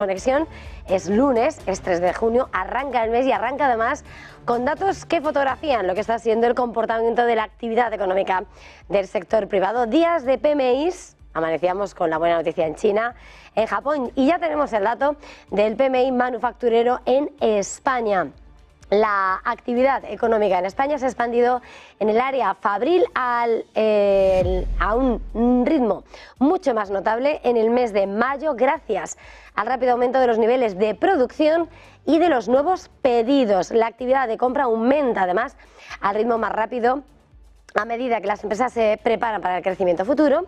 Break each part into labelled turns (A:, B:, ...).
A: Conexión es lunes, es 3 de junio, arranca el mes y arranca además con datos que fotografían lo que está siendo el comportamiento de la actividad económica del sector privado. Días de PMIs, amanecíamos con la buena noticia en China, en Japón y ya tenemos el dato del PMI manufacturero en España. La actividad económica en España se ha expandido en el área fabril a un ritmo mucho más notable en el mes de mayo gracias al rápido aumento de los niveles de producción y de los nuevos pedidos. La actividad de compra aumenta además al ritmo más rápido a medida que las empresas se preparan para el crecimiento futuro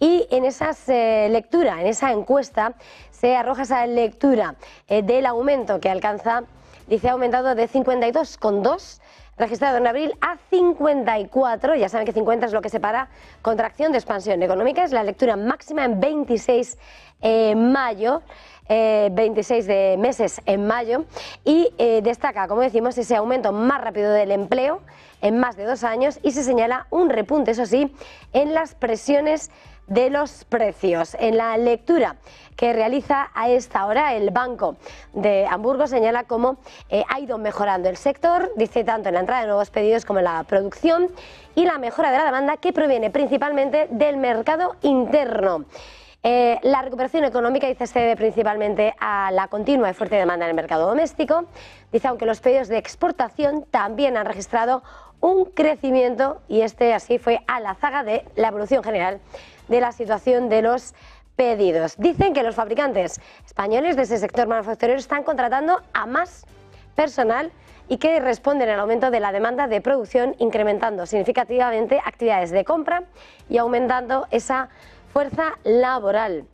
A: y en esa eh, lectura, en esa encuesta, se arroja esa lectura eh, del aumento que alcanza dice ha aumentado de 52,2 registrado en abril a 54. Ya saben que 50 es lo que separa contracción de expansión económica. Es la lectura máxima en 26 eh, mayo. 26 eh, de meses en mayo y eh, destaca, como decimos, ese aumento más rápido del empleo en más de dos años y se señala un repunte, eso sí, en las presiones de los precios. En la lectura que realiza a esta hora el Banco de Hamburgo señala cómo eh, ha ido mejorando el sector, dice tanto en la entrada de nuevos pedidos como en la producción y la mejora de la demanda que proviene principalmente del mercado interno. Eh, la recuperación económica dice se debe principalmente a la continua y fuerte demanda en el mercado doméstico. Dice aunque los pedidos de exportación también han registrado un crecimiento y este así fue a la zaga de la evolución general de la situación de los pedidos. Dicen que los fabricantes españoles de ese sector manufacturero están contratando a más personal y que responden al aumento de la demanda de producción, incrementando significativamente actividades de compra y aumentando esa fuerza laboral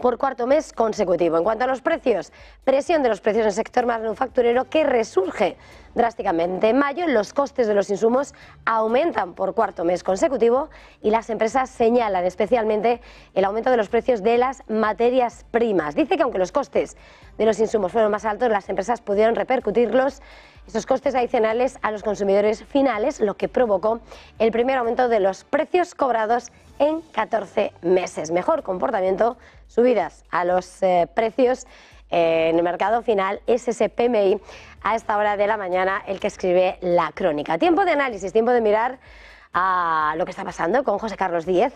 A: por cuarto mes consecutivo. En cuanto a los precios, presión de los precios en el sector manufacturero que resurge drásticamente. En mayo los costes de los insumos aumentan por cuarto mes consecutivo y las empresas señalan especialmente el aumento de los precios de las materias primas. Dice que aunque los costes de los insumos fueron más altos, las empresas pudieron repercutirlos esos costes adicionales a los consumidores finales, lo que provocó el primer aumento de los precios cobrados en 14 meses. Mejor comportamiento, subidas a los eh, precios eh, en el mercado final es a esta hora de la mañana el que escribe la crónica. Tiempo de análisis, tiempo de mirar a lo que está pasando con José Carlos Díez